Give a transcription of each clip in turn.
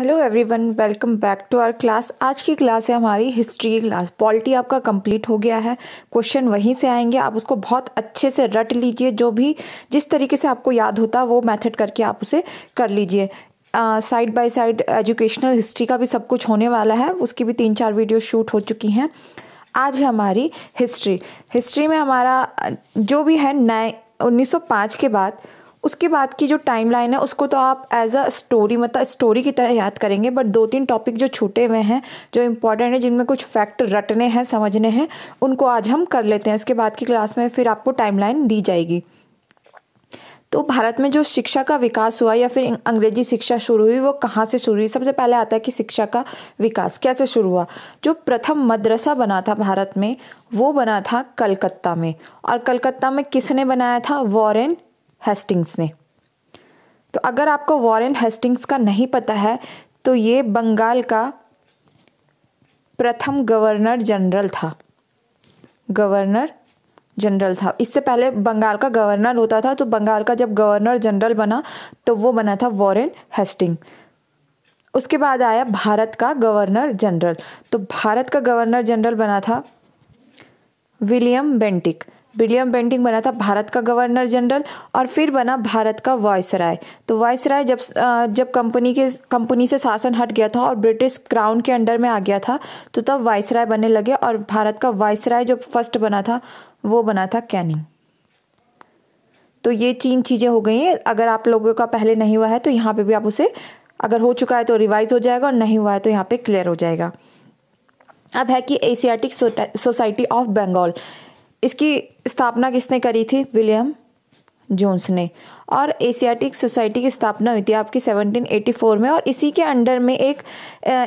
hello everyone welcome back to our class आज की class है हमारी हिस्ट्री की क्लास पॉलिटी आपका कंप्लीट हो गया है क्वेश्चन वहीं से आएंगे आप उसको बहुत अच्छे से रट लीजिए जो भी जिस तरीके से आपको याद होता वो मेथड करके आप उसे कर लीजिए side by side educational history का भी सब कुछ होने वाला है उसकी भी तीन चार वीडियो शूट हो चुकी हैं आज है हमारी हिस्ट्री हिस्ट्री में हमारा जो भी है नए उन्नीस के बाद उसके बाद की जो टाइम लाइन है उसको तो आप एज अ स्टोरी मतलब स्टोरी की तरह याद करेंगे बट दो तीन टॉपिक जो छूटे हुए हैं जो इंपॉर्टेंट है जिनमें कुछ फैक्ट रटने हैं समझने हैं उनको आज हम कर लेते हैं इसके बाद की क्लास में फिर आपको टाइम लाइन दी जाएगी तो भारत में जो शिक्षा का विकास हुआ या फिर अंग्रेजी शिक्षा शुरू हुई वो कहाँ से शुरू हुई सबसे पहले आता है कि शिक्षा का विकास कैसे शुरू हुआ जो प्रथम मदरसा बना था भारत में वो बना था कलकत्ता में और कलकत्ता में किसने बनाया था वॉरेन हेस्टिंग्स ने तो अगर आपको वॉरेन हेस्टिंग्स का नहीं पता है तो ये बंगाल का प्रथम गवर्नर जनरल था गवर्नर जनरल था इससे पहले बंगाल का गवर्नर होता था तो बंगाल का जब गवर्नर जनरल बना तो वो बना था वॉरेन हेस्टिंग उसके बाद आया भारत का गवर्नर जनरल तो भारत का गवर्नर जनरल बना था विलियम बेंटिक विलियम बेंटिंग बना था भारत का गवर्नर जनरल और फिर बना भारत का वायसराय तो वायसराय जब जब कंपनी के कंपनी से शासन हट गया था और ब्रिटिश क्राउन के अंडर में आ गया था तो तब वायसराय बनने लगे और भारत का वायसराय जो फर्स्ट बना था वो बना था कैनिंग तो ये तीन चीज़ें हो गई हैं अगर आप लोगों का पहले नहीं हुआ है तो यहाँ पे भी आप उसे अगर हो चुका है तो रिवाइज हो जाएगा और नहीं हुआ है तो यहाँ पे क्लियर हो जाएगा अब है कि एशियाटिक सोसाइटी ऑफ बंगाल इसकी स्थापना किसने करी थी विलियम जोन्स ने और एशियाटिक सोसाइटी की स्थापना हुई थी आपकी 1784 में और इसी के अंडर में एक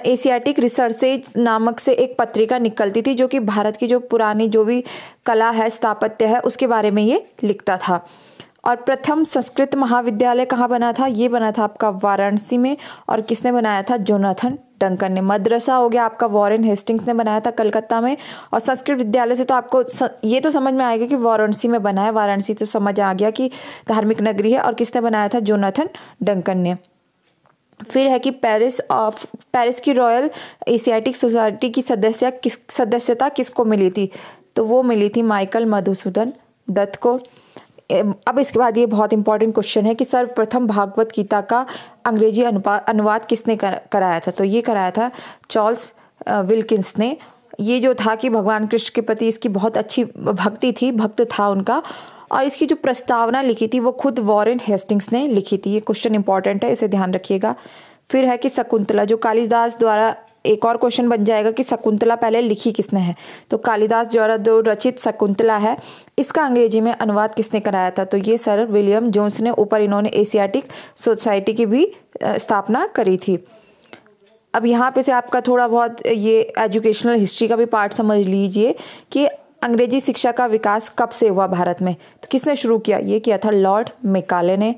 एशियाटिक रिसर्चेज नामक से एक पत्रिका निकलती थी जो कि भारत की जो पुरानी जो भी कला है स्थापत्य है उसके बारे में ये लिखता था और प्रथम संस्कृत महाविद्यालय कहाँ बना था ये बना था आपका वाराणसी में और किसने बनाया था जोनाथन डंकन ने मदरसा हो गया आपका वॉरन हेस्टिंग्स ने बनाया था कलकत्ता में और संस्कृत विद्यालय से तो आपको स, ये तो समझ में आएगा कि वाराणसी में बना है वाराणसी तो समझ आ गया कि धार्मिक नगरी है और किसने बनाया था जोनाथन डंकन ने फिर है कि पेरिस ऑफ पेरिस की रॉयल एशियाटिक सोसाइटी की सदस्य किस सदस्यता किसको मिली थी तो वो मिली थी माइकल मधुसूदन दत्त को अब इसके बाद ये बहुत इंपॉर्टेंट क्वेश्चन है कि सर्वप्रथम भागवत गीता का अंग्रेजी अनुवाद किसने कर, कराया था तो ये कराया था चार्ल्स विल्किंस ने ये जो था कि भगवान कृष्ण के प्रति इसकी बहुत अच्छी भक्ति थी भक्त था उनका और इसकी जो प्रस्तावना लिखी थी वो खुद वॉरेन हेस्टिंग्स ने लिखी थी ये क्वेश्चन इंपॉर्टेंट है इसे ध्यान रखिएगा फिर है कि शकुंतला जो कालिदास द्वारा एक और क्वेश्चन बन जाएगा कि शकुंतला पहले लिखी किसने है तो कालिदास द्वारा दो रचित शकुंतला है इसका अंग्रेजी में अनुवाद किसने कराया था तो ये सर विलियम जोन्स ने ऊपर इन्होंने एशियाटिक सोसाइटी की भी स्थापना करी थी अब यहाँ पे से आपका थोड़ा बहुत ये एजुकेशनल हिस्ट्री का भी पार्ट समझ लीजिए कि अंग्रेजी शिक्षा का विकास कब से हुआ भारत में तो किसने शुरू किया ये किया था लॉर्ड मेकाले ने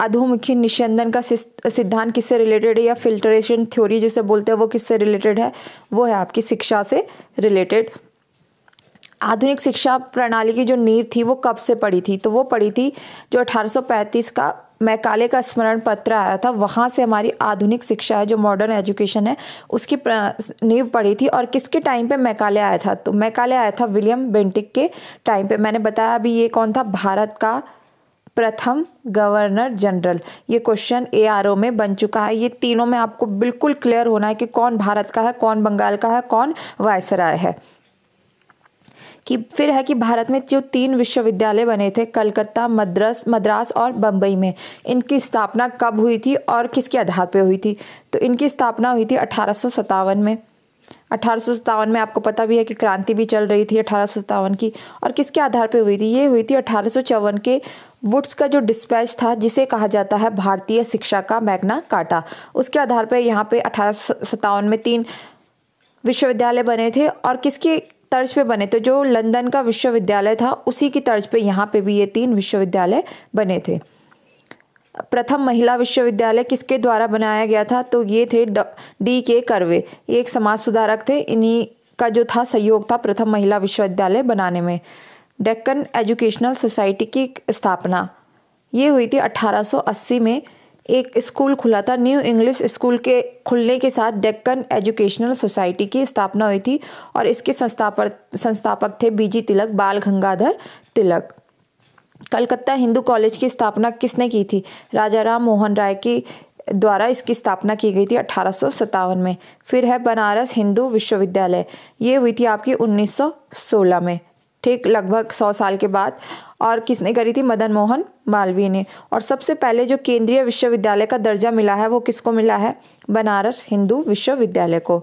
अधोमुखी निशंदन का सिद्धांत किससे रिलेटेड है या फिल्ट्रेशन थ्योरी जिसे बोलते हैं वो किससे रिलेटेड है वो है आपकी शिक्षा से रिलेटेड आधुनिक शिक्षा प्रणाली की जो नींव थी वो कब से पड़ी थी तो वो पड़ी थी जो 1835 का मैकाले का स्मरण पत्र आया था वहाँ से हमारी आधुनिक शिक्षा है जो मॉडर्न एजुकेशन है उसकी नींव पड़ी थी और किसके टाइम पे मैकाले आया था तो मैकाले आया था विलियम बेंटिक के टाइम पे मैंने बताया अभी ये कौन था भारत का प्रथम गवर्नर जनरल ये क्वेश्चन ए में बन चुका है ये तीनों में आपको बिल्कुल क्लियर होना है कि कौन भारत का है कौन बंगाल का है कौन वायसराय है कि फिर है कि भारत में जो तीन विश्वविद्यालय बने थे कलकत्ता मद्रास मद्रास और बम्बई में इनकी स्थापना कब हुई थी और किसके आधार पर हुई थी तो इनकी स्थापना हुई थी अठारह में अठारह में आपको पता भी है कि क्रांति भी चल रही थी अठारह की और किसके आधार पर हुई थी ये हुई थी अठारह के वुड्स का जो डिस्पैच था जिसे कहा जाता है भारतीय शिक्षा का मैग्ना काटा उसके आधार पर यहाँ पे अठारह में तीन विश्वविद्यालय बने थे और किसके तर्ज पे बने थे जो लंदन का विश्वविद्यालय था उसी की तर्ज पे यहाँ पे भी ये तीन विश्वविद्यालय बने थे प्रथम महिला विश्वविद्यालय किसके द्वारा बनाया गया था तो ये थे डी के करवे ये एक समाज सुधारक थे इन्हीं का जो था सहयोग था प्रथम महिला विश्वविद्यालय बनाने में डेक्कन एजुकेशनल सोसाइटी की स्थापना ये हुई थी 1880 में एक स्कूल खुला था न्यू इंग्लिश स्कूल के खुलने के साथ डेक्कन एजुकेशनल सोसाइटी की स्थापना हुई थी और इसके संस्थापक संस्थापक थे बीजी तिलक बाल गंगाधर तिलक कलकत्ता हिंदू कॉलेज की स्थापना किसने की थी राजा राम मोहन राय की द्वारा इसकी स्थापना की गई थी अठारह में फिर है बनारस हिंदू विश्वविद्यालय ये हुई थी आपकी 1916 में ठीक लगभग सौ साल के बाद और किसने करी थी मदन मोहन मालवीय ने और सबसे पहले जो केंद्रीय विश्वविद्यालय का दर्जा मिला है वो किसको मिला है बनारस हिंदू विश्वविद्यालय को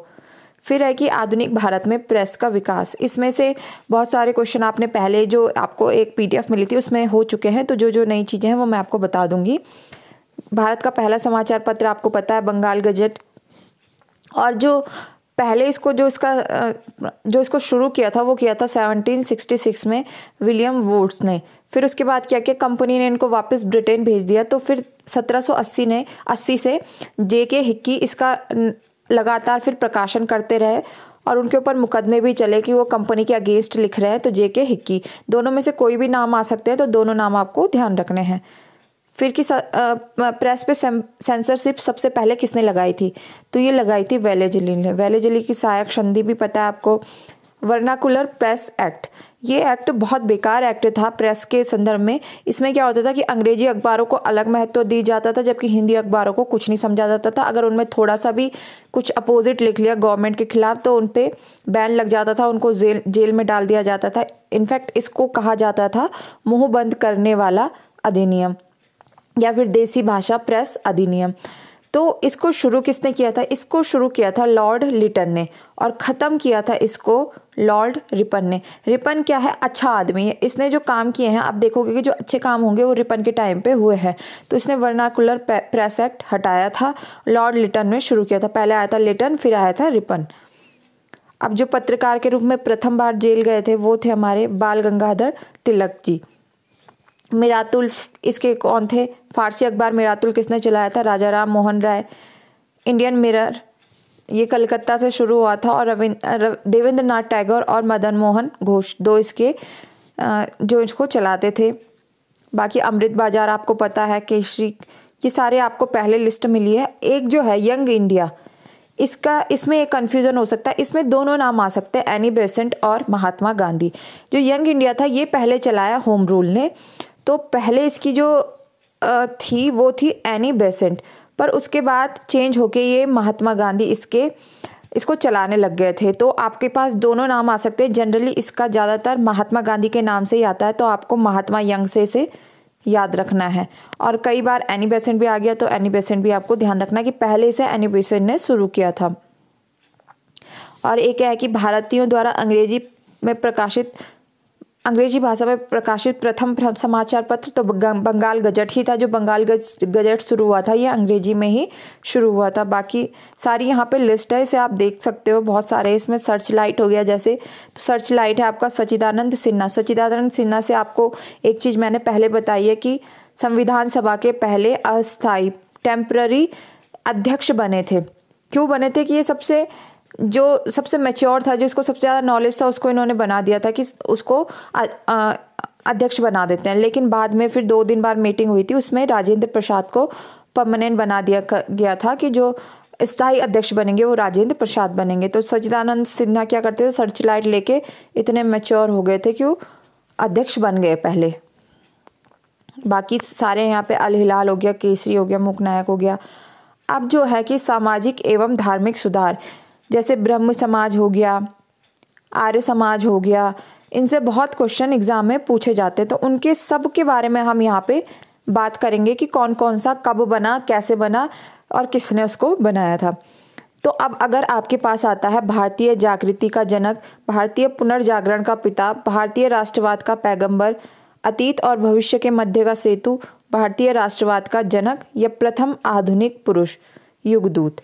फिर है कि आधुनिक भारत में प्रेस का विकास इसमें से बहुत सारे क्वेश्चन आपने पहले जो आपको एक पी मिली थी उसमें हो चुके हैं तो जो जो नई चीज़ें हैं वो मैं आपको बता दूंगी भारत का पहला समाचार पत्र आपको पता है बंगाल गजट और जो पहले इसको जो इसका जो इसको शुरू किया था वो किया था 1766 में विलियम वोट्स ने फिर उसके बाद क्या किया कंपनी ने इनको वापस ब्रिटेन भेज दिया तो फिर 1780 ने 80 से जे के हिक्की इसका लगातार फिर प्रकाशन करते रहे और उनके ऊपर मुकदमे भी चले कि वो कंपनी के अगेंस्ट लिख रहे हैं तो जे के हिक्की दोनों में से कोई भी नाम आ सकते हैं तो दोनों नाम आपको ध्यान रखने हैं फिर कि प्रेस पे सेंसरशिप सबसे पहले किसने लगाई थी तो ये लगाई थी वेले जिली ने वेले जिली की सहायक संधि भी पता है आपको वर्नाकुलर प्रेस एक्ट ये एक्ट बहुत बेकार एक्ट था प्रेस के संदर्भ में इसमें क्या होता था कि अंग्रेजी अखबारों को अलग महत्व दी जाता था जबकि हिंदी अखबारों को कुछ नहीं समझा जाता था अगर उनमें थोड़ा सा भी कुछ अपोजिट लिख लिया गवर्नमेंट के खिलाफ तो उन पर बैन लग जाता था उनको जेल जेल में डाल दिया जाता था इनफैक्ट इसको कहा जाता था मुँह बंद करने वाला अधिनियम या फिर देसी भाषा प्रेस अधिनियम तो इसको शुरू किसने किया था इसको शुरू किया था लॉर्ड लिटन ने और ख़त्म किया था इसको लॉर्ड रिपन ने रिपन क्या है अच्छा आदमी है इसने जो काम किए हैं आप देखोगे कि जो अच्छे काम होंगे वो रिपन के टाइम पे हुए हैं तो इसने वर्नाकुलर प्रेस एक्ट हटाया था लॉर्ड लिटन ने शुरू किया था पहले आया था लिटन फिर आया था रिपन अब जो पत्रकार के रूप में प्रथम बार जेल गए थे वो थे हमारे बाल गंगाधर तिलक जी मिरातुल इसके कौन थे फारसी अखबार मिरातुल किसने चलाया था राजा राम मोहन राय इंडियन मिरर ये कलकत्ता से शुरू हुआ था और देवेंद्र नाथ टैगोर और मदन मोहन घोष दो इसके जो इसको चलाते थे बाकी अमृत बाजार आपको पता है केशरी ये सारे आपको पहले लिस्ट मिली है एक जो है यंग इंडिया इसका इसमें एक कन्फ्यूज़न हो सकता है इसमें दोनों नाम आ सकते हैं एनी बेसेंट और महात्मा गांधी जो यंग इंडिया था ये पहले चलाया होम रूल ने तो पहले इसकी जो थी वो थी एनी बेसेंट पर उसके बाद चेंज होके ये महात्मा गांधी इसके इसको चलाने लग गए थे तो आपके पास दोनों नाम आ सकते हैं जनरली इसका ज़्यादातर महात्मा गांधी के नाम से ही आता है तो आपको महात्मा यंग से इसे याद रखना है और कई बार एनी बेसेंट भी आ गया तो एनी बेसेंट भी आपको ध्यान रखना कि पहले इसे एनी बेसेंट ने शुरू किया था और एक है कि भारतीयों द्वारा अंग्रेजी में प्रकाशित अंग्रेजी भाषा में प्रकाशित प्रथम समाचार पत्र तो बंगाल गजट ही था जो बंगाल गज गजट शुरू हुआ था ये अंग्रेजी में ही शुरू हुआ था बाकी सारी यहाँ पे लिस्ट है इसे आप देख सकते हो बहुत सारे इसमें सर्च लाइट हो गया जैसे तो सर्च लाइट है आपका सचिदानंद सिन्हा सचिदानंद सिन्हा से आपको एक चीज़ मैंने पहले बताई है कि संविधान सभा के पहले अस्थाई टेम्प्ररी अध्यक्ष बने थे क्यों बने थे कि ये सबसे जो सबसे मेच्योर था जिसको सबसे ज़्यादा नॉलेज था उसको इन्होंने बना दिया था कि उसको अध्यक्ष बना देते हैं लेकिन बाद में फिर दो दिन बाद मीटिंग हुई थी उसमें राजेंद्र प्रसाद को परमानेंट बना दिया गया था कि जो स्थाई अध्यक्ष बनेंगे वो राजेंद्र प्रसाद बनेंगे तो सचिदानंद सिन्हा क्या करते थे सर्च लाइट लेके इतने मेच्योर हो गए थे कि वो अध्यक्ष बन गए पहले बाकी सारे यहाँ पे अल हिलाल हो गया केसरी हो गया मुख नायक हो गया अब जो है कि सामाजिक एवं धार्मिक सुधार जैसे ब्रह्म समाज हो गया आर्य समाज हो गया इनसे बहुत क्वेश्चन एग्ज़ाम में पूछे जाते हैं तो उनके सब के बारे में हम यहाँ पे बात करेंगे कि कौन कौन सा कब बना कैसे बना और किसने उसको बनाया था तो अब अगर आपके पास आता है भारतीय जागृति का जनक भारतीय पुनर्जागरण का पिता भारतीय राष्ट्रवाद का पैगंबर अतीत और भविष्य के मध्य का सेतु भारतीय राष्ट्रवाद का जनक या प्रथम आधुनिक पुरुष युगदूत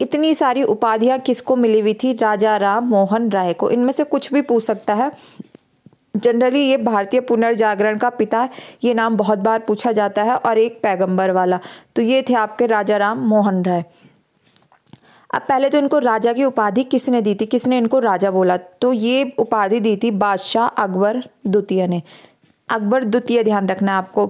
इतनी सारी उपाधियां किसको मिली हुई थी राजा राम मोहन राय को इनमें से कुछ भी पूछ सकता है जनरली ये भारतीय पुनर्जागरण का पिता है ये नाम बहुत बार पूछा जाता है और एक पैगंबर वाला तो ये थे आपके राजा राम मोहन राय अब पहले तो इनको राजा की उपाधि किसने दी थी किसने इनको राजा बोला तो ये उपाधि दी थी बादशाह अकबर द्वितीय ने अकबर द्वितीय ध्यान रखना है आपको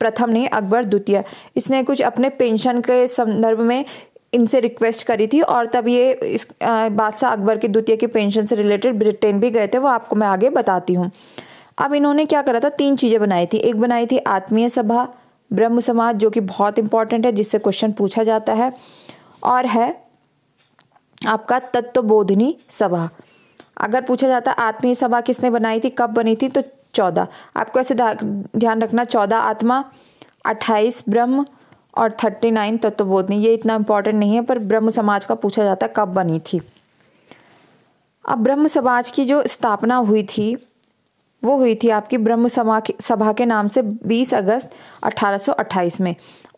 प्रथम नहीं अकबर द्वितीय इसने कुछ अपने पेंशन के संदर्भ में इनसे रिक्वेस्ट करी थी और तब ये इस बादशाह अकबर के द्वितीय के पेंशन से रिलेटेड ब्रिटेन भी गए थे वो आपको मैं आगे बताती हूँ अब इन्होंने क्या करा था तीन चीज़ें बनाई थी एक बनाई थी आत्मीय सभा ब्रह्म समाज जो कि बहुत इंपॉर्टेंट है जिससे क्वेश्चन पूछा जाता है और है आपका तत्व बोधनी सभा अगर पूछा जाता आत्मीय सभा किसने बनाई थी कब बनी थी तो चौदह आपको ऐसे ध्यान रखना चौदह आत्मा अट्ठाईस ब्रह्म और थर्टी नाइन तत्वबोधनी ये इतना इम्पॉर्टेंट नहीं है पर ब्रह्म समाज का पूछा जाता है कब बनी थी अब ब्रह्म समाज की जो स्थापना हुई थी वो हुई थी आपकी ब्रह्म सभा के नाम से 20 अगस्त 1828 में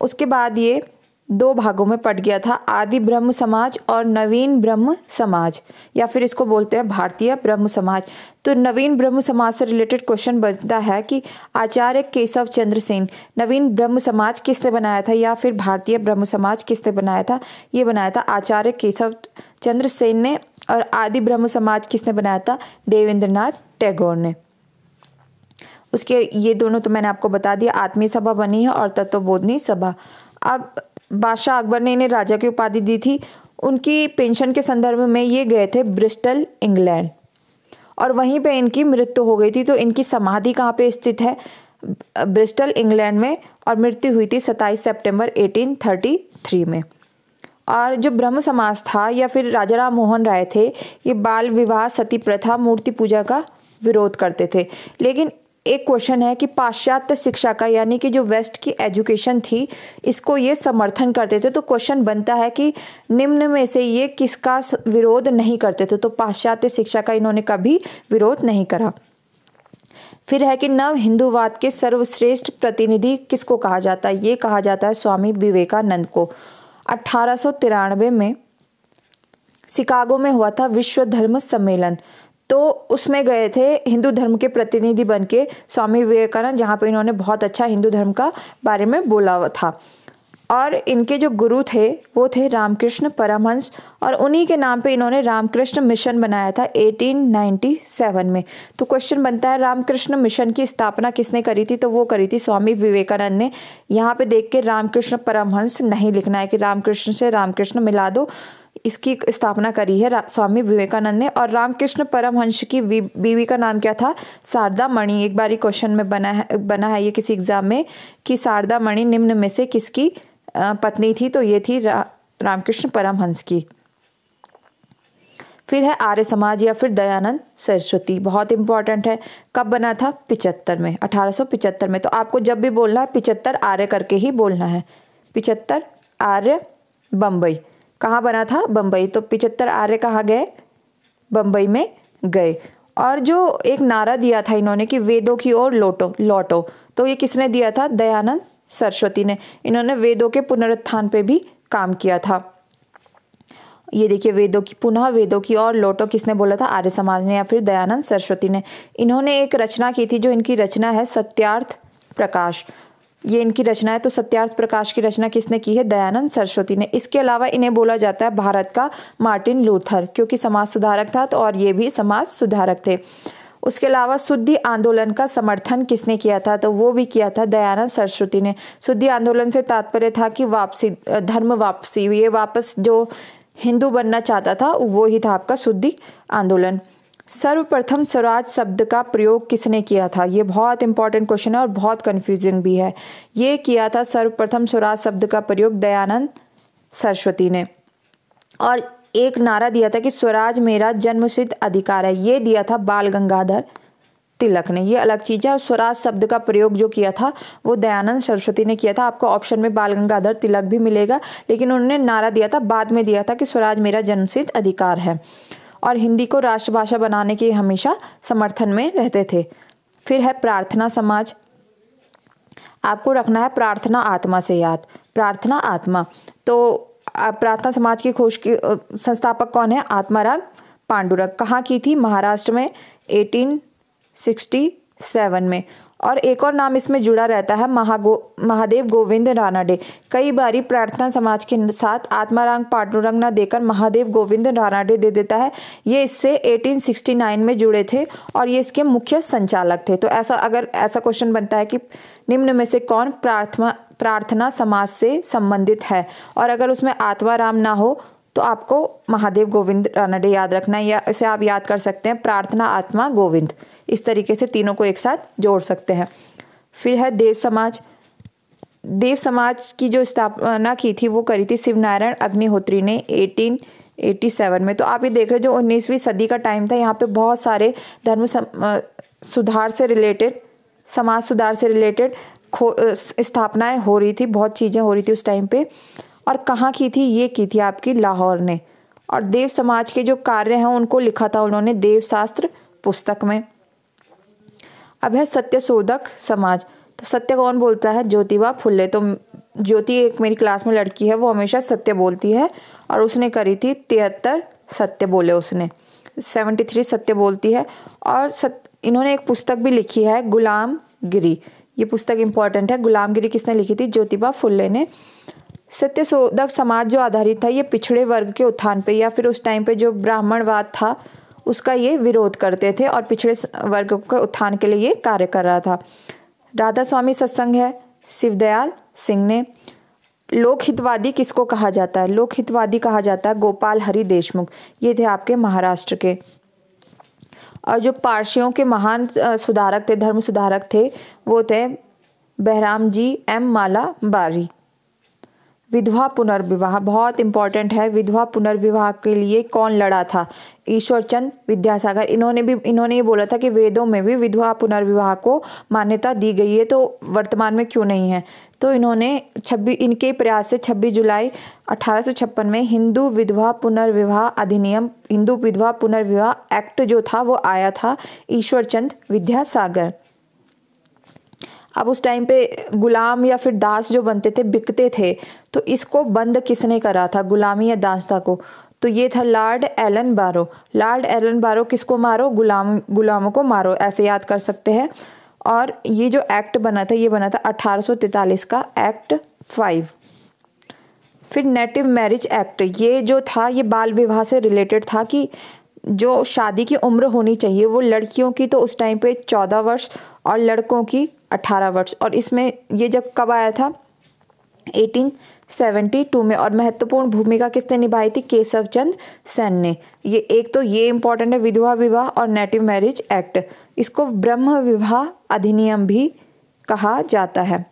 उसके बाद ये दो भागों में पट गया था आदि ब्रह्म समाज और नवीन ब्रह्म समाज या फिर इसको बोलते हैं भारतीय ब्रह्म समाज तो नवीन ब्रह्म समाज से रिलेटेड क्वेश्चन बनता है कि आचार्य केशव चंद्र सेन नवीन ब्रह्म समाज किसने बनाया था या फिर भारतीय ब्रह्म समाज किसने बनाया था ये बनाया था आचार्य केशव चंद्र सेन ने और आदि ब्रह्म समाज किसने बनाया था देवेंद्र टैगोर ने उसके ये दोनों तो मैंने आपको बता दिया आत्मीय सभा बनी है और तत्वबोधनी सभा अब बादशाह अकबर ने इन्हें राजा की उपाधि दी थी उनकी पेंशन के संदर्भ में ये गए थे ब्रिस्टल इंग्लैंड और वहीं पे इनकी मृत्यु हो गई थी तो इनकी समाधि कहाँ पे स्थित है ब्रिस्टल इंग्लैंड में और मृत्यु हुई थी 27 सितंबर 1833 में और जो ब्रह्म समाज था या फिर राजा राम मोहन राय थे ये बाल विवाह सती प्रथा मूर्ति पूजा का विरोध करते थे लेकिन एक क्वेश्चन है कि पाश्चात्य शिक्षा का यानी कि जो वेस्ट की एजुकेशन थी इसको ये समर्थन करते थे तो क्वेश्चन बनता है कि निम्न में से ये किसका विरोध नहीं करते थे तो पाश्चात्य शिक्षा का इन्होंने कभी विरोध नहीं करा फिर है कि नव हिंदूवाद के सर्वश्रेष्ठ प्रतिनिधि किसको कहा जाता है ये कहा जाता है स्वामी विवेकानंद को अठारह में शिकागो में हुआ था विश्व धर्म सम्मेलन तो उसमें गए थे हिंदू धर्म के प्रतिनिधि बन के स्वामी विवेकानंद जहाँ पर इन्होंने बहुत अच्छा हिंदू धर्म का बारे में बोला था और इनके जो गुरु थे वो थे रामकृष्ण परमहंस और उन्हीं के नाम पे इन्होंने रामकृष्ण मिशन बनाया था 1897 में तो क्वेश्चन बनता है रामकृष्ण मिशन की स्थापना किसने करी थी तो वो करी थी स्वामी विवेकानंद ने यहाँ पे देख के रामकृष्ण परमहंस नहीं लिखना है कि रामकृष्ण से रामकृष्ण मिला दो इसकी स्थापना करी है स्वामी विवेकानंद ने और रामकृष्ण परमहंस की बीवी का नाम क्या था शारदा मणि एक बार क्वेश्चन में बना है बना है ये किसी एग्जाम में कि शारदा मणि निम्न में से किसकी पत्नी थी तो ये थी रा, रामकृष्ण परमहंस की फिर है आर्य समाज या फिर दयानंद सरस्वती बहुत इंपॉर्टेंट है कब बना था पिचहत्तर में अठारह में तो आपको जब भी बोलना है पिचहत्तर आर्य करके ही बोलना है पिचहत्तर आर्य बम्बई कहाँ बना था बम्बई तो पिचहत्तर आर्य कहाँ गए बम्बई में गए और जो एक नारा दिया था इन्होंने कि वेदों की ओर लौटो लौटो तो ये किसने दिया था दयानंद सरस्वती ने इन्होंने वेदों के पुनरुत्थान पे भी काम किया था ये देखिए वेदों की पुनः वेदों की और लोटो किसने बोला था आर्य समाज ने या फिर दयानंद सरस्वती ने इन्होंने एक रचना की थी जो इनकी रचना है सत्यार्थ प्रकाश ये इनकी रचना है तो सत्यार्थ प्रकाश की रचना किसने की है दयानंद सरस्वती ने इसके अलावा इन्हें बोला जाता है भारत का मार्टिन लूथर क्योंकि समाज सुधारक था तो और ये भी समाज सुधारक थे उसके अलावा शुद्धि आंदोलन का समर्थन किसने किया था तो वो भी किया था दयानंद सरस्वती ने शुद्धि आंदोलन से तात्पर्य था कि वापसी धर्म वापसी ये वापस जो हिंदू बनना चाहता था वो ही था आपका शुद्धि आंदोलन सर्वप्रथम स्वराज शब्द का प्रयोग किसने किया था ये बहुत इंपॉर्टेंट क्वेश्चन है और बहुत कन्फ्यूजिंग भी है ये किया था सर्वप्रथम स्वराज शब्द का प्रयोग दयानंद सरस्वती ने और एक नारा दिया था कि स्वराज मेरा जन्मसिद्ध अधिकार है ये दिया था बाल गंगाधर तिलक ने ये अलग चीज़ है और स्वराज शब्द का प्रयोग जो किया था वो दयानंद सरस्वती ने किया था आपको ऑप्शन में बाल गंगाधर तिलक भी मिलेगा लेकिन उन्होंने नारा दिया था बाद में दिया था कि स्वराज मेरा जन्मसिद्ध अधिकार है और हिंदी को राष्ट्रभाषा बनाने के हमेशा समर्थन में रहते थे फिर है प्रार्थना समाज आपको रखना है प्रार्थना आत्मा से याद प्रार्थना आत्मा तो प्रार्थना समाज की खोज की संस्थापक कौन है आत्माराग पांडुरंग कहाँ की थी महाराष्ट्र में 1867 में और एक और नाम इसमें जुड़ा रहता है महागो महादेव गोविंद रानाडे कई बारी प्रार्थना समाज के साथ आत्मारांग पाटनुरंग न देकर महादेव गोविंद रानाडे दे देता है ये इससे 1869 में जुड़े थे और ये इसके मुख्य संचालक थे तो ऐसा अगर ऐसा क्वेश्चन बनता है कि निम्न में से कौन प्रार्थना प्रार्थना समाज से संबंधित है और अगर उसमें आत्माराम ना हो तो आपको महादेव गोविंद रानाडे याद रखना है या इसे आप याद कर सकते हैं प्रार्थना आत्मा गोविंद इस तरीके से तीनों को एक साथ जोड़ सकते हैं फिर है देव समाज देव समाज की जो स्थापना की थी वो करी थी शिवनारायण अग्निहोत्री ने 1887 में तो आप ये देख रहे हो जो 19वीं सदी का टाइम था यहाँ पे बहुत सारे धर्म सम, सुधार से रिलेटेड समाज सुधार से रिलेटेड खो स्थापनाएं हो रही थी बहुत चीज़ें हो रही थी उस टाइम पे और कहाँ की थी ये की थी आपकी लाहौर ने और देव समाज के जो कार्य हैं उनको लिखा था उन्होंने देवशास्त्र पुस्तक में अब है सत्य शोधक समाज तो सत्य कौन बोलता है ज्योतिबा फुल्ले तो ज्योति एक मेरी क्लास में लड़की है वो हमेशा सत्य बोलती है और उसने करी थी तिहत्तर सत्य बोले उसने सेवेंटी थ्री सत्य बोलती है और सत इन्होंने एक पुस्तक भी लिखी है गुलाम गिरी ये पुस्तक इंपॉर्टेंट है गुलामगिरी किसने लिखी थी ज्योतिबा फुल्ले ने सत्य शोधक समाज जो आधारित था ये पिछड़े वर्ग के उत्थान पे या फिर उस टाइम पे जो ब्राह्मणवाद था उसका ये विरोध करते थे और पिछड़े वर्ग के उत्थान के लिए ये कार्य कर रहा था राधा स्वामी सत्संग है शिवदयाल सिंह ने लोक हितवादी किसको कहा जाता है लोक हितवादी कहा जाता है गोपाल हरि देशमुख ये थे आपके महाराष्ट्र के और जो पारसियों के महान सुधारक थे धर्म सुधारक थे वो थे बहराम जी एम माला बारी विधवा पुनर्विवाह बहुत इंपॉर्टेंट है विधवा पुनर्विवाह के लिए कौन लड़ा था ईश्वर चंद विद्यासागर इन्होंने भी इन्होंने ये बोला था कि वेदों में भी विधवा पुनर्विवाह को मान्यता दी गई है तो वर्तमान में क्यों नहीं है तो इन्होंने छब्बीस इनके प्रयास से छब्बीस जुलाई अठारह में हिंदू विधवा पुनर्विवाह अधिनियम हिंदू विधवा पुनर्विवाह एक्ट जो था वो आया था ईश्वर चंद विद्यासागर अब उस टाइम पे गुलाम या फिर दास जो बनते थे बिकते थे तो इसको बंद किसने करा था गुलामी या दासता को तो ये था lord Ellenborough lord Ellenborough किसको मारो गुलाम गुलामों को मारो ऐसे याद कर सकते हैं और ये जो एक्ट बना था ये बना था 1843 का एक्ट फाइव फिर नेटिव मैरिज एक्ट ये जो था ये बाल विवाह से रिलेटेड था कि जो शादी की उम्र होनी चाहिए वो लड़कियों की तो उस टाइम पे चौदह वर्ष और लड़कों की अठारह वर्ष और इसमें ये जब कब आया था 1872 में और महत्वपूर्ण भूमिका किसने निभाई थी केशव चंद सेन ने ये एक तो ये इम्पोर्टेंट है विधवा विवाह और नेटिव मैरिज एक्ट इसको ब्रह्म विवाह अधिनियम भी कहा जाता है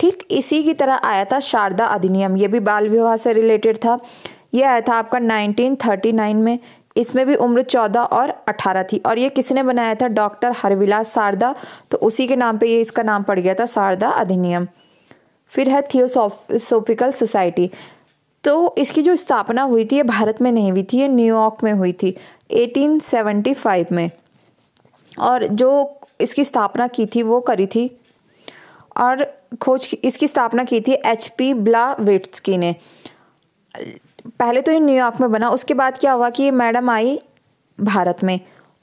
ठीक इसी की तरह आया था शारदा अधिनियम ये भी बाल विवाह से रिलेटेड था यह आया था आपका 1939 में इसमें भी उम्र चौदह और अठारह थी और ये किसने बनाया था डॉक्टर हरविलास सारदा तो उसी के नाम पे ये इसका नाम पड़ गया था सारदा अधिनियम फिर है थियोसोफिकल सोसाइटी तो इसकी जो स्थापना हुई थी ये भारत में नहीं हुई थी ये न्यूयॉर्क में हुई थी 1875 में और जो इसकी स्थापना की थी वो करी थी और खोज इसकी स्थापना की थी एच पी ब्लाविट्सकी ने पहले तो ये न्यूयॉर्क में बना उसके बाद क्या हुआ कि ये मैडम आई भारत में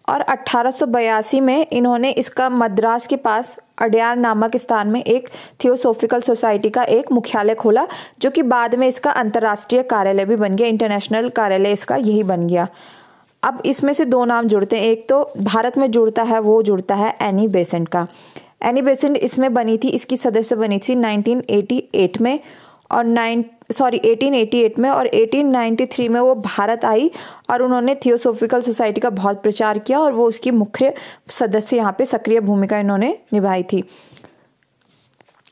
और अट्ठारह में इन्होंने इसका मद्रास के पास अडयार नामक स्थान में एक थियोसोफिकल सोसाइटी का एक मुख्यालय खोला जो कि बाद में इसका अंतर्राष्ट्रीय कार्यालय भी बन गया इंटरनेशनल कार्यालय इसका यही बन गया अब इसमें से दो नाम जुड़ते हैं एक तो भारत में जुड़ता है वो जुड़ता है एनी बेसेंट का एनी बेसेंट इसमें बनी थी इसकी सदस्य बनी थी 1988 में और नाइन सॉरी 1888 में और 1893 में वो भारत आई और उन्होंने थियोसोफिकल सोसाइटी का बहुत प्रचार किया और वो उसकी मुख्य सदस्य यहाँ पे सक्रिय भूमिका इन्होंने निभाई थी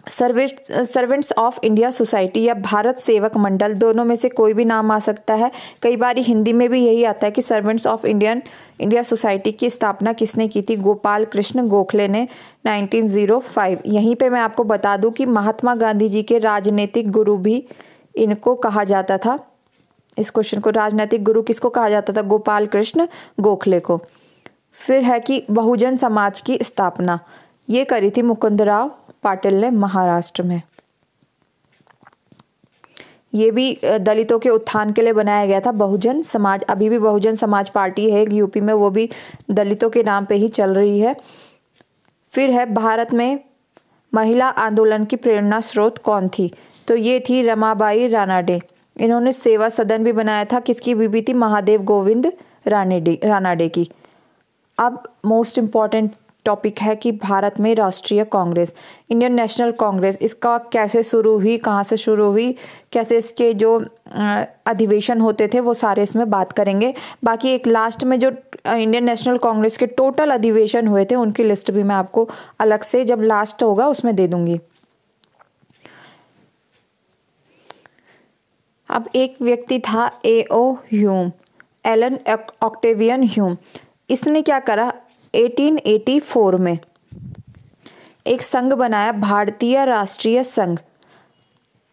service servants of India society या भारत सेवक मंडल दोनों में से कोई भी नाम आ सकता है कई बार हिंदी में भी यही आता है कि servants of Indian India society की स्थापना किसने की थी गोपाल कृष्ण गोखले ने 1905 यहीं पे मैं आपको बता दूं कि महात्मा गांधी जी के राजनीतिक गुरु भी इनको कहा जाता था इस क्वेश्चन को राजनीतिक गुरु किसको कहा जाता था गोपाल कृष्ण गोखले को फिर है कि बहुजन समाज की स्थापना ये करी थी मुकुंदराव पाटिल ने महाराष्ट्र में ये भी दलितों के उत्थान के लिए बनाया गया था बहुजन समाज अभी भी बहुजन समाज पार्टी है यूपी में वो भी दलितों के नाम पे ही चल रही है फिर है भारत में महिला आंदोलन की प्रेरणा स्रोत कौन थी तो ये थी रमाबाई रानाडे इन्होंने सेवा सदन भी बनाया था किसकी बीबी थी महादेव गोविंद रानेडे रानाडे की अब मोस्ट इम्पॉर्टेंट टॉपिक है कि भारत में राष्ट्रीय कांग्रेस इंडियन नेशनल कांग्रेस इसका कैसे शुरू हुई कहाँ से शुरू हुई कैसे इसके जो अधिवेशन होते थे वो सारे इसमें बात करेंगे बाकी एक लास्ट में जो इंडियन नेशनल कांग्रेस के टोटल अधिवेशन हुए थे उनकी लिस्ट भी मैं आपको अलग से जब लास्ट होगा उसमें दे दूँगी अब एक व्यक्ति था A O Hume Allan Octavian Hume इसने क्या करा 1884 में एक संघ बनाया भारतीय राष्ट्रीय संघ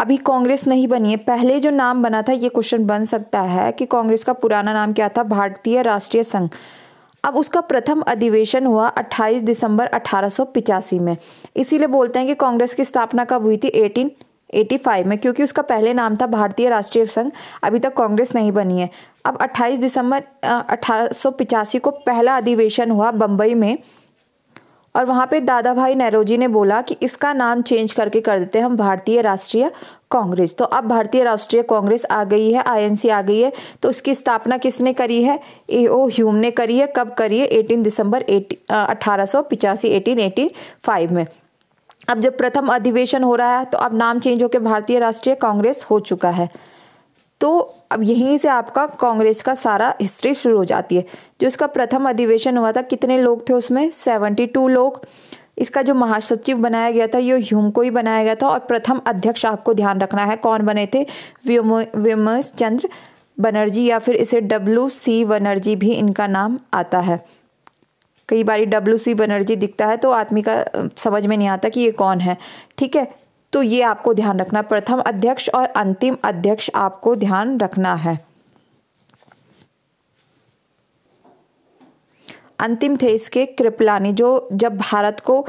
अभी कांग्रेस नहीं बनी है पहले जो नाम बना था ये क्वेश्चन बन सकता है कि कांग्रेस का पुराना नाम क्या था भारतीय राष्ट्रीय संघ अब उसका प्रथम अधिवेशन हुआ 28 दिसंबर अठारह में इसीलिए बोलते हैं कि कांग्रेस की स्थापना कब हुई थी 85 में क्योंकि उसका पहले नाम था भारतीय राष्ट्रीय संघ अभी तक कांग्रेस नहीं बनी है अब 28 दिसंबर अठारह को पहला अधिवेशन हुआ बम्बई में और वहाँ पे दादा भाई नेहरोजी ने बोला कि इसका नाम चेंज करके कर देते हैं हम भारतीय राष्ट्रीय कांग्रेस तो अब भारतीय राष्ट्रीय कांग्रेस आ गई है आईएनसी आ गई है तो उसकी स्थापना किसने करी है ए ओ ह्यूम ने करी है कब करी है 18 दिसंबर एटी अठारह सौ पिचासी एटीन एटी फाइव में अब जब प्रथम अधिवेशन हो रहा है तो अब नाम चेंज होकर भारतीय राष्ट्रीय कांग्रेस हो चुका है तो अब यहीं से आपका कांग्रेस का सारा हिस्ट्री शुरू हो जाती है जो इसका प्रथम अधिवेशन हुआ था कितने लोग थे उसमें सेवेंटी टू लोग इसका जो महासचिव बनाया गया था ये ह्यूम को ही बनाया गया था और प्रथम अध्यक्ष आपको ध्यान रखना है कौन बने थे व्योमेश चंद्र बनर्जी या फिर इसे डब्ल्यू सी बनर्जी भी इनका नाम आता है कई बार डब्ल्यू सी बनर्जी दिखता है तो आदमी का समझ में नहीं आता कि ये कौन है ठीक है तो ये आपको ध्यान रखना प्रथम अध्यक्ष और अंतिम अध्यक्ष आपको ध्यान रखना है अंतिम थे इसके कृपलानी जो जब भारत को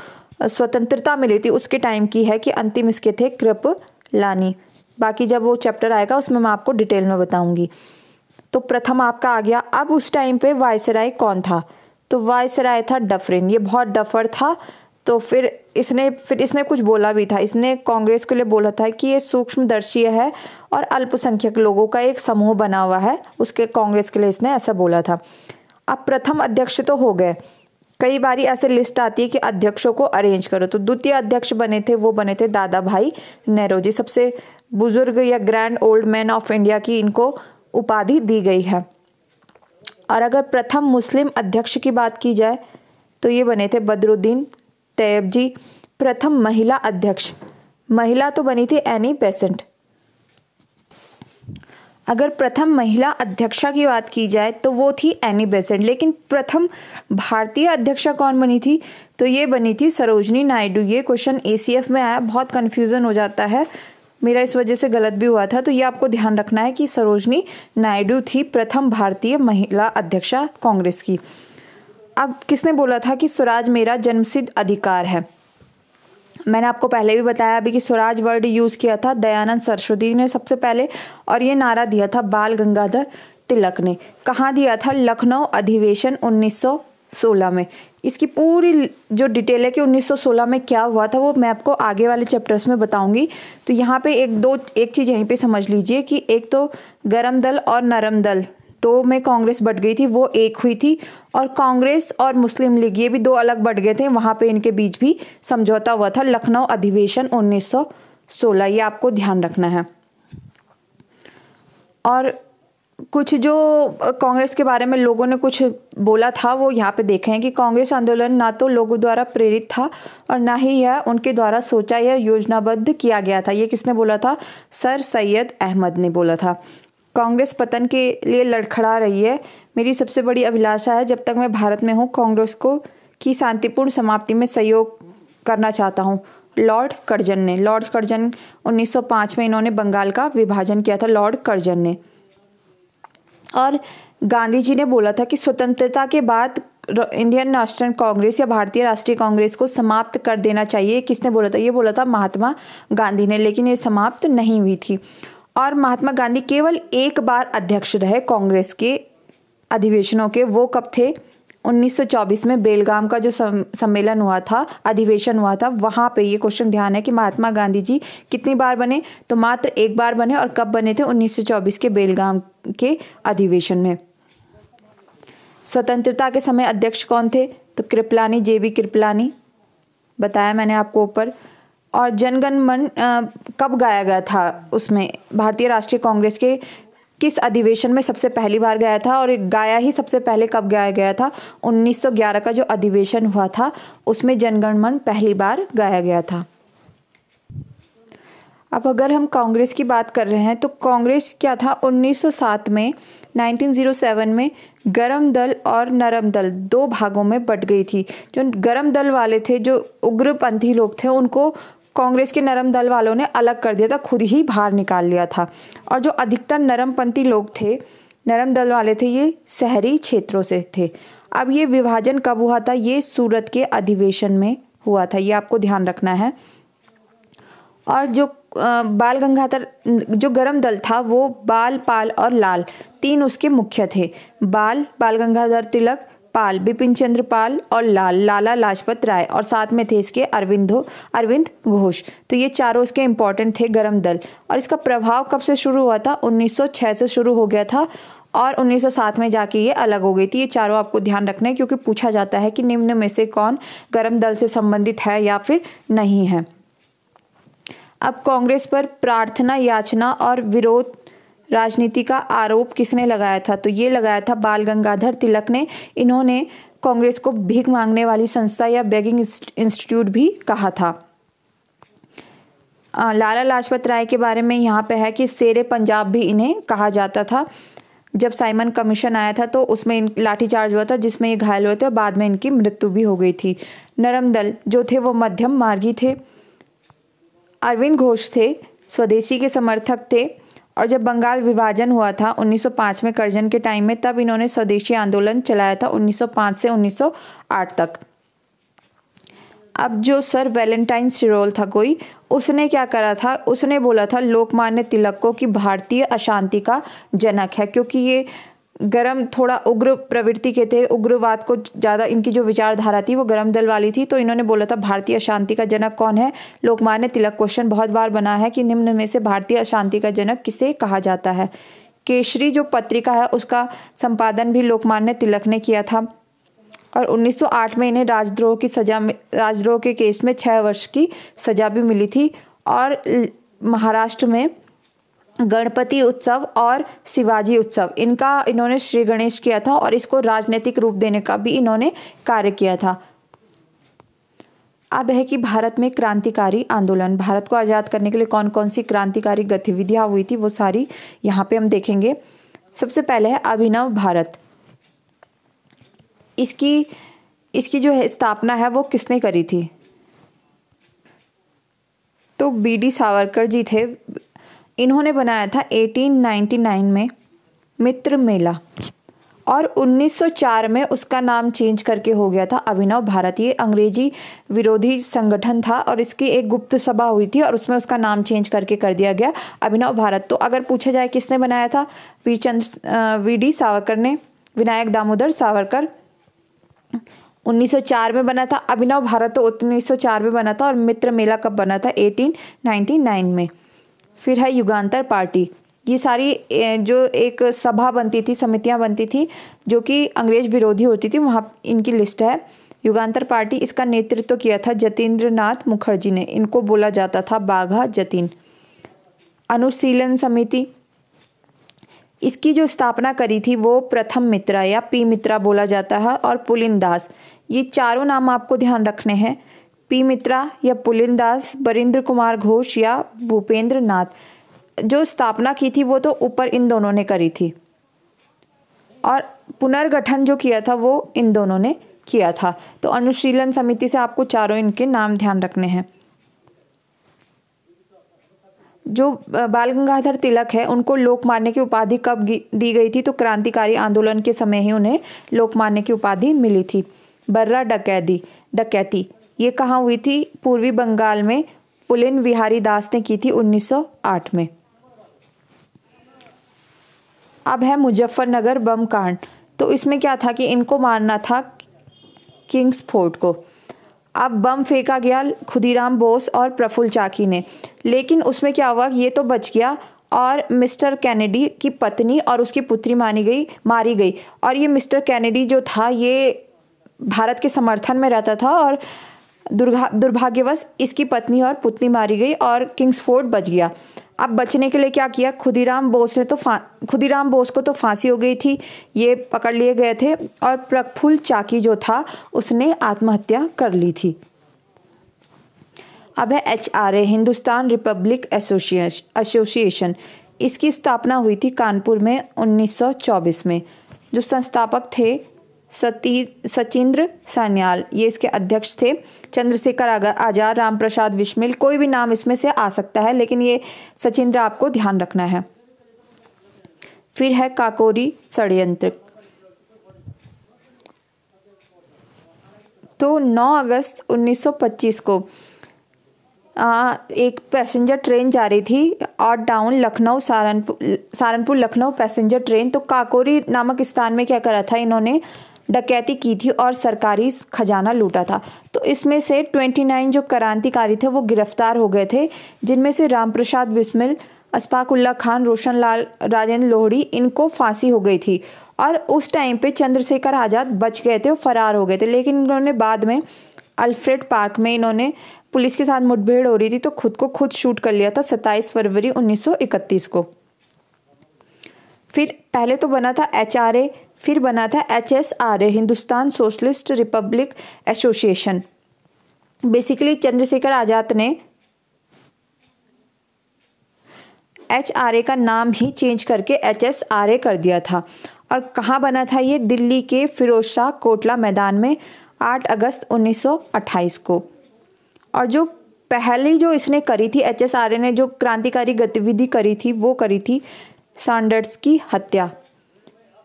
स्वतंत्रता मिली थी उसके टाइम की है कि अंतिम इसके थे कृपलानी बाकी जब वो चैप्टर आएगा उसमें मैं आपको डिटेल में बताऊंगी तो प्रथम आपका आ गया अब उस टाइम पे वायसराय कौन था तो राय था डफरिन ये बहुत डफर था तो फिर इसने फिर इसने कुछ बोला भी था इसने कांग्रेस के लिए बोला था कि ये सूक्ष्मदर्शी है और अल्पसंख्यक लोगों का एक समूह बना हुआ है उसके कांग्रेस के लिए इसने ऐसा बोला था अब प्रथम अध्यक्ष तो हो गए कई बारी ऐसे लिस्ट आती है कि अध्यक्षों को अरेंज करो तो द्वितीय अध्यक्ष बने थे वो बने थे दादा भाई नेहरू जी सबसे बुजुर्ग या grand old man of India की इनको उपाधि दी गई है और अगर प्रथम मुस्लिम अध्यक्ष की बात की जाए तो ये बने थे बदरुद्दीन तैयब जी प्रथम महिला अध्यक्ष महिला तो बनी थी एनी बेसेंट अगर प्रथम महिला अध्यक्षा की बात की जाए तो वो थी एनी बेसेंट लेकिन प्रथम भारतीय अध्यक्षा कौन बनी थी तो ये बनी थी सरोजनी नायडू ये क्वेश्चन एसीएफ में आया बहुत कन्फ्यूज़न हो जाता है मेरा इस वजह से गलत भी हुआ था तो ये आपको ध्यान रखना है कि सरोजनी नायडू थी प्रथम भारतीय महिला अध्यक्षा कांग्रेस की अब किसने बोला था कि स्वराज मेरा जन्मसिद्ध अधिकार है मैंने आपको पहले भी बताया अभी कि स्वराज वर्ड यूज़ किया था दयानंद सरस्वती ने सबसे पहले और ये नारा दिया था बाल गंगाधर तिलक ने कहाँ दिया था लखनऊ अधिवेशन 1916 में इसकी पूरी जो डिटेल है कि 1916 में क्या हुआ था वो मैं आपको आगे वाले चैप्टर्स में बताऊंगी तो यहाँ पे एक दो एक चीज़ यहीं पे समझ लीजिए कि एक तो गरम दल और नरम दल दो तो में कांग्रेस बट गई थी वो एक हुई थी और कांग्रेस और मुस्लिम लीग ये भी दो अलग बट गए थे वहाँ पे इनके बीच भी समझौता हुआ था लखनऊ अधिवेशन उन्नीस ये आपको ध्यान रखना है और कुछ जो कांग्रेस के बारे में लोगों ने कुछ बोला था वो यहाँ पे देखे हैं कि कांग्रेस आंदोलन ना तो लोगों द्वारा प्रेरित था और ना ही यह उनके द्वारा सोचा या योजनाबद्ध किया गया था ये किसने बोला था सर सैयद अहमद ने बोला था कांग्रेस पतन के लिए लड़खड़ा रही है मेरी सबसे बड़ी अभिलाषा है जब तक मैं भारत में हूँ कांग्रेस को की शांतिपूर्ण समाप्ति में सहयोग करना चाहता हूँ लॉर्ड कर्जन ने लॉर्ड कर्जन 1905 में इन्होंने बंगाल का विभाजन किया था लॉर्ड कर्जन ने और गांधी जी ने बोला था कि स्वतंत्रता के बाद इंडियन नेशनल कांग्रेस या भारतीय राष्ट्रीय कांग्रेस को समाप्त कर देना चाहिए किसने बोला था ये बोला था महात्मा गांधी ने लेकिन ये समाप्त नहीं हुई थी और महात्मा गांधी केवल एक बार अध्यक्ष रहे कांग्रेस के अधिवेशनों के वो कब थे 1924 में बेलगाम का जो सम्मेलन हुआ था अधिवेशन हुआ था वहाँ पे ये क्वेश्चन ध्यान है कि महात्मा गांधी जी कितनी बार बने तो मात्र एक बार बने और कब बने थे 1924 के बेलगाम के अधिवेशन में स्वतंत्रता के समय अध्यक्ष कौन थे तो कृपलानी जे बी कृपलानी बताया मैंने आपको ऊपर और जनगण मन कब गाया गया था उसमें भारतीय राष्ट्रीय कांग्रेस के किस अधिवेशन में सबसे पहली बार गया था और गाया ही सबसे पहले कब गाया गया था 1911 का जो अधिवेशन हुआ था उसमें जनगणमन पहली बार गाया गया था अब अगर हम कांग्रेस की बात कर रहे हैं तो कांग्रेस क्या था 1907 में 1907 में गरम दल और नरम दल दो भागों में बट गई थी जो गरम दल वाले थे जो उग्रपंथी लोग थे उनको कांग्रेस के नरम दल वालों ने अलग कर दिया था खुद ही बाहर निकाल लिया था और जो अधिकतर नरमपंथी लोग थे नरम दल वाले थे ये शहरी क्षेत्रों से थे अब ये विभाजन कब हुआ था ये सूरत के अधिवेशन में हुआ था ये आपको ध्यान रखना है और जो बाल गंगाधर जो गरम दल था वो बाल पाल और लाल तीन उसके मुख्य थे बाल बाल गंगाधर तिलक पाल बिपिन चंद्र पाल और लाल लाला लाजपत राय और साथ में थे इसके अरविंदो अरविंद घोष तो ये चारों इसके इम्पोर्टेंट थे गर्म दल और इसका प्रभाव कब से शुरू हुआ था 1906 से शुरू हो गया था और 1907 में जाके ये अलग हो गई थी ये चारों आपको ध्यान रखना है क्योंकि पूछा जाता है कि निम्न में से कौन गर्म दल से संबंधित है या फिर नहीं है अब कांग्रेस पर प्रार्थना याचना और विरोध राजनीति का आरोप किसने लगाया था तो ये लगाया था बाल गंगाधर तिलक ने इन्होंने कांग्रेस को भीख मांगने वाली संस्था या बेगिंग इंस्टीट्यूट भी कहा था लाला लाजपत राय के बारे में यहाँ पे है कि शेर पंजाब भी इन्हें कहा जाता था जब साइमन कमीशन आया था तो उसमें इन लाठीचार्ज हुआ था जिसमें ये घायल हुए थे और बाद में इनकी मृत्यु भी हो गई थी नरम दल जो थे वो मध्यम मार्गी थे अरविंद घोष थे स्वदेशी के समर्थक थे और जब बंगाल विभाजन हुआ था 1905 में करजन के टाइम में तब इन्होंने स्वदेशी आंदोलन चलाया था 1905 से 1908 तक अब जो सर वैलेंटाइन सिरोल था कोई उसने क्या करा था उसने बोला था लोकमान्य तिलक को कि भारतीय अशांति का जनक है क्योंकि ये गर्म थोड़ा उग्र प्रवृत्ति के थे उग्रवाद को ज़्यादा इनकी जो विचारधारा थी वो गर्म दल वाली थी तो इन्होंने बोला था भारतीय अशांति का जनक कौन है लोकमान्य तिलक क्वेश्चन बहुत बार बना है कि निम्न में से भारतीय अशांति का जनक किसे कहा जाता है केशरी जो पत्रिका है उसका संपादन भी लोकमान्य तिलक ने किया था और 1908 में इन्हें राजद्रोह की सजा राजद्रोह के केस में छः वर्ष की सजा भी मिली थी और महाराष्ट्र में गणपति उत्सव और शिवाजी उत्सव इनका इन्होंने श्री गणेश किया था और इसको राजनीतिक रूप देने का भी इन्होंने कार्य किया था अब है कि भारत में क्रांतिकारी आंदोलन भारत को आज़ाद करने के लिए कौन कौन सी क्रांतिकारी गतिविधियाँ हुई थी वो सारी यहाँ पे हम देखेंगे सबसे पहले है अभिनव भारत इसकी इसकी जो है स्थापना है वो किसने करी थी तो बी डी सावरकर जी थे इन्होंने बनाया था 1899 में मित्र मेला और 1904 में उसका नाम चेंज करके हो गया था अभिनव भारत ये अंग्रेजी विरोधी संगठन था और इसकी एक गुप्त सभा हुई थी और उसमें उसका नाम चेंज करके कर दिया गया अभिनव भारत तो अगर पूछा जाए किसने बनाया था वीरचंद्र वी डी सावरकर ने विनायक दामोदर सावरकर 1904 में बना था अभिनव भारत तो 1904 में बना था और मित्र मेला कब बना था 1899 में फिर है युगांतर पार्टी ये सारी जो एक सभा बनती थी समितियाँ बनती थी जो कि अंग्रेज विरोधी होती थी वहाँ इनकी लिस्ट है युगांतर पार्टी इसका नेतृत्व तो किया था जतेंद्र नाथ मुखर्जी ने इनको बोला जाता था बाघा जतीन अनुशीलन समिति इसकी जो स्थापना करी थी वो प्रथम मित्रा या पी मित्रा बोला जाता है और पुलिन दास ये चारों नाम आपको ध्यान रखने हैं पी मित्रा या पुलिन दास बरिंद्र कुमार घोष या भूपेंद्र नाथ जो स्थापना की थी वो तो ऊपर इन दोनों ने करी थी और पुनर्गठन जो किया था वो इन दोनों ने किया था तो अनुशीलन समिति से आपको चारों इनके नाम ध्यान रखने हैं जो बाल गंगाधर तिलक है उनको लोकमान्य की उपाधि कब दी गई थी तो क्रांतिकारी आंदोलन के समय ही उन्हें लोकमान्य की उपाधि मिली थी बर्रा डकैदी डकैती ये कहाँ हुई थी पूर्वी बंगाल में पुलिन बिहारी दास ने की थी 1908 में अब है मुजफ्फरनगर बम कांड तो इसमें क्या था कि इनको मारना था किंग्स फोर्ट को अब बम फेंका गया खुदीराम बोस और प्रफुल्ल चाकी ने लेकिन उसमें क्या हुआ ये तो बच गया और मिस्टर कैनेडी की पत्नी और उसकी पुत्री मानी गई मारी गई और ये मिस्टर कैनेडी जो था ये भारत के समर्थन में रहता था और दुर्घा दुर्भाग्यवश इसकी पत्नी और पुतनी मारी गई और किंग्स फोर्ट बच गया अब बचने के लिए क्या किया खुदीराम बोस ने तो खुदीराम बोस को तो फांसी हो गई थी ये पकड़ लिए गए थे और प्रफुल्ल चाकी जो था उसने आत्महत्या कर ली थी अब है H R A Hindustan republic association इसकी स्थापना हुई थी कानपुर में 1924 में जो संस्थापक थे सती सचिंद्र सान्याल ये इसके अध्यक्ष थे चंद्रशेखर आजाद राम प्रसाद विश्मिल कोई भी नाम इसमें से आ सकता है लेकिन ये सचिंद्र आपको ध्यान रखना है फिर है काकोरी षडयंत्र तो 9 अगस्त 1925 को आ, एक पैसेंजर ट्रेन जा रही थी और down Lucknow Saharanpur Saharanpur Lucknow passenger train तो काकोरी नामक स्थान में क्या करा था इन्होंने डकैती की थी और सरकारी खजाना लूटा था तो इसमें से 29 जो क्रांतिकारी थे वो गिरफ्तार हो गए थे जिनमें से रामप्रसाद बिस्मिल अस्पाकुल्ला खान रोशन लाल राजेंद्र लोहड़ी इनको फांसी हो गई थी और उस टाइम पे चंद्रशेखर आज़ाद बच गए थे और फरार हो गए थे लेकिन इन्होंने बाद में अल्फ्रेड पार्क में इन्होंने पुलिस के साथ मुठभेड़ हो रही थी तो खुद को खुद शूट कर लिया था सत्ताईस फरवरी उन्नीस को फिर पहले तो बना था एच फिर बना था H S R A Hindustan socialist republic association basically Chandrashekhar Azad ने एच आर ए का नाम ही चेंज करके एच एस आर ए कर दिया था और कहाँ बना था ये दिल्ली के फिरोज शाह कोटला मैदान में 8 अगस्त 1928 को और जो पहली जो इसने करी थी एच एस आर ए ने जो क्रांतिकारी गतिविधि करी थी वो करी थी सैंडर्स की हत्या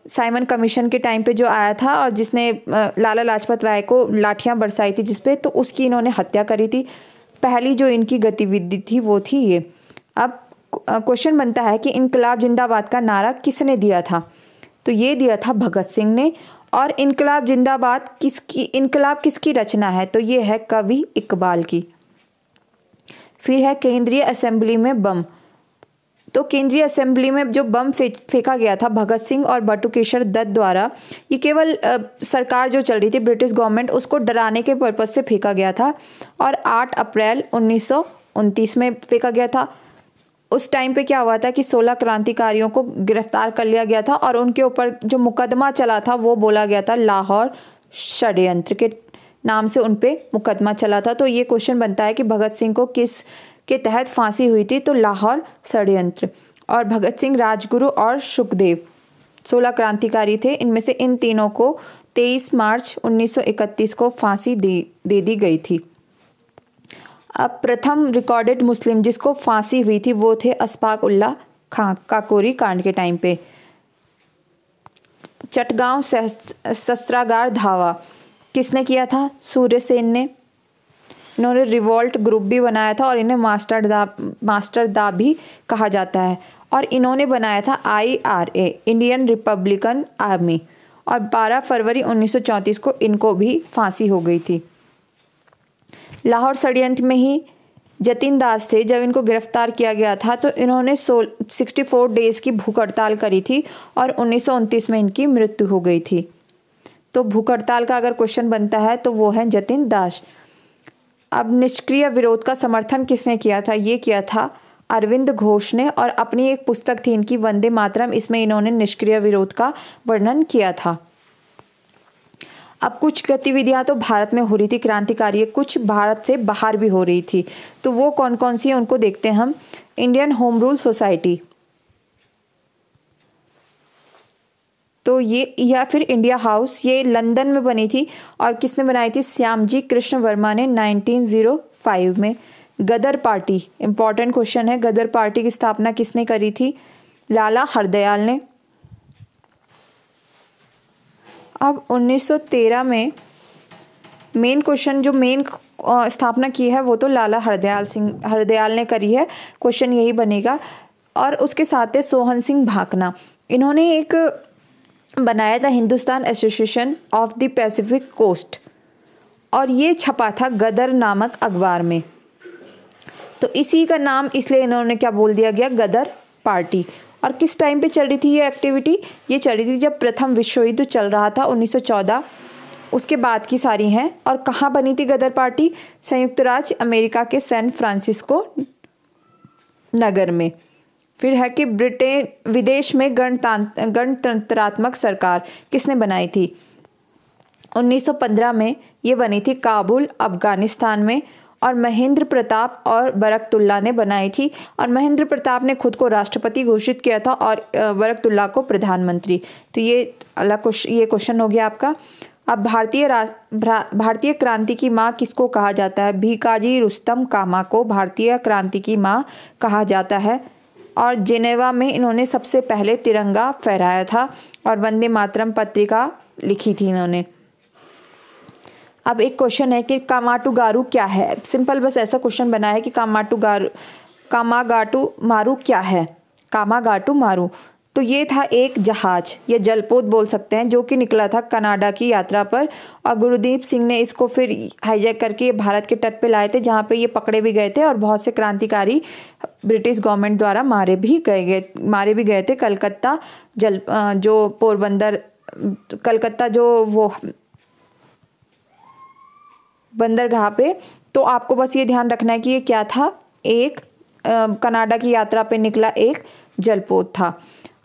साइमन कमीशन के टाइम पे जो आया था और जिसने लाला लाजपत राय को लाठियां बरसाई थी जिसपे तो उसकी इन्होंने हत्या करी थी पहली जो इनकी गतिविधि थी वो थी ये अब क्वेश्चन बनता है कि इनकलाब जिंदाबाद का नारा किसने दिया था तो ये दिया था भगत सिंह ने और इनकलाब जिंदाबाद किसकी इनकलाब किसकी रचना है तो ये है कवि इकबाल की फिर है केंद्रीय असेंबली में बम तो केंद्रीय असेंबली में जो बम फेंका गया था भगत सिंह और बटुकेश्वर दत्त द्वारा ये केवल सरकार जो चल रही थी ब्रिटिश गवर्नमेंट उसको डराने के पर्पज़ से फेंका गया था और आठ अप्रैल उन्नीस में फेंका गया था उस टाइम पे क्या हुआ था कि 16 क्रांतिकारियों को गिरफ्तार कर लिया गया था और उनके ऊपर जो मुकदमा चला था वो बोला गया था लाहौर षड्यंत्र के नाम से उन पर मुकदमा चला था तो ये क्वेश्चन बनता है कि भगत सिंह को किस के तहत फांसी हुई थी तो लाहौर षडयंत्र और भगत सिंह राजगुरु और सुखदेव सोलह क्रांतिकारी थे इनमें से इन तीनों को 23 मार्च 1931 को फांसी दे दे दी गई थी अब प्रथम रिकॉर्डेड मुस्लिम जिसको फांसी हुई थी वो थे अस्पाक उल्ला खां काकोरी कांड के टाइम पे चटगांव शस्त्रागार धावा किसने किया था सूर्य सेन ने इन्होंने रिवॉल्ट ग्रुप भी बनाया था और इन्हें मास्टर दा मास्टर दा भी कहा जाता है और इन्होंने बनाया था I R A Indian republican army और 12 फरवरी 1934 को इनको भी फांसी हो गई थी लाहौर षडयंत्र में ही जतिन दास थे जब इनको गिरफ्तार किया गया था तो इन्होंने सो सिक्सटी फोर डेज़ की भूख हड़ताल करी थी और उन्नीस में इनकी मृत्यु हो गई थी तो भूख हड़ताल का अगर क्वेश्चन बनता है तो वो है जतिन दास अब निष्क्रिय विरोध का समर्थन किसने किया था ये किया था अरविंद घोष ने और अपनी एक पुस्तक थी इनकी वंदे मातरम इसमें इन्होंने निष्क्रिय विरोध का वर्णन किया था अब कुछ गतिविधियां तो भारत में हो रही थी क्रांतिकारी कुछ भारत से बाहर भी हो रही थी तो वो कौन कौन सी है उनको देखते हैं हम इंडियन होम रूल सोसाइटी तो ये या फिर इंडिया हाउस ये लंदन में बनी थी और किसने बनाई थी श्याम जी कृष्ण वर्मा ने 1905 में गदर पार्टी इम्पॉर्टेंट क्वेश्चन है गदर पार्टी की स्थापना किसने करी थी लाला हरदयाल ने अब 1913 में मेन क्वेश्चन जो मेन स्थापना की है वो तो लाला हरदयाल सिंह हरदयाल ने करी है क्वेश्चन यही बनेगा और उसके साथ है सोहन सिंह भाकना इन्होंने एक बनाया था Hindustan association of the pacific coast और ये छपा था गदर नामक अखबार में तो इसी का नाम इसलिए इन्होंने क्या बोल दिया गया गदर पार्टी और किस टाइम पे चल रही थी ये एक्टिविटी ये चल रही थी जब प्रथम विश्व युद्ध चल रहा था 1914 उसके बाद की सारी हैं और कहाँ बनी थी गदर पार्टी संयुक्त राज्य अमेरिका के सैन फ्रांसिस्को नगर में फिर है कि ब्रिटेन विदेश में गणतंत्रात्मक सरकार किसने बनाई थी 1915 में ये बनी थी काबुल अफगानिस्तान में और महेंद्र प्रताप और बरकतुल्ला ने बनाई थी और महेंद्र प्रताप ने खुद को राष्ट्रपति घोषित किया था और बरकतुल्ला को प्रधानमंत्री तो ये अलग क्वेश्चन ये क्वेश्चन हो गया आपका अब भारतीय भारतीय क्रांति की माँ किसको कहा जाता है भीकाजी रुस्तम कामा को भारतीय क्रांति की माँ कहा जाता है और जिनेवा में इन्होंने सबसे पहले तिरंगा फहराया था और वंदे मातरम पत्रिका लिखी थी इन्होंने अब एक क्वेश्चन है कि कामाटू गारू क्या है सिंपल बस ऐसा क्वेश्चन बना है कि कामाटू गारू कामागाटू मारू क्या है कामागाटू मारू तो ये था एक जहाज या जलपोत बोल सकते हैं जो कि निकला था कनाडा की यात्रा पर और गुरुदीप सिंह ने इसको फिर हाईजैक करके भारत के तट पे लाए थे जहाँ पे ये पकड़े भी गए थे और बहुत से क्रांतिकारी ब्रिटिश गवर्नमेंट द्वारा मारे भी गए गए मारे भी गए थे कलकत्ता जल जो पोरबंदर कलकत्ता जो वो बंदरगाह पे तो आपको बस ये ध्यान रखना है कि ये क्या था एक कनाडा की यात्रा पे निकला एक जलपोत था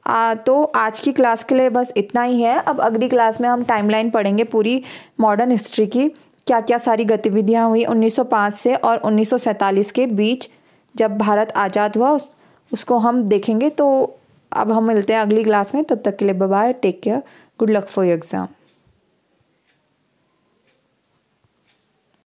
आ, तो आज की क्लास के लिए बस इतना ही है अब अगली क्लास में हम टाइमलाइन पढ़ेंगे पूरी मॉडर्न हिस्ट्री की क्या क्या सारी गतिविधियाँ हुई 1905 से और 1947 के बीच जब भारत आज़ाद हुआ उस, उसको हम देखेंगे तो अब हम मिलते हैं अगली क्लास में तब तक के लिए bye take care good luck for exam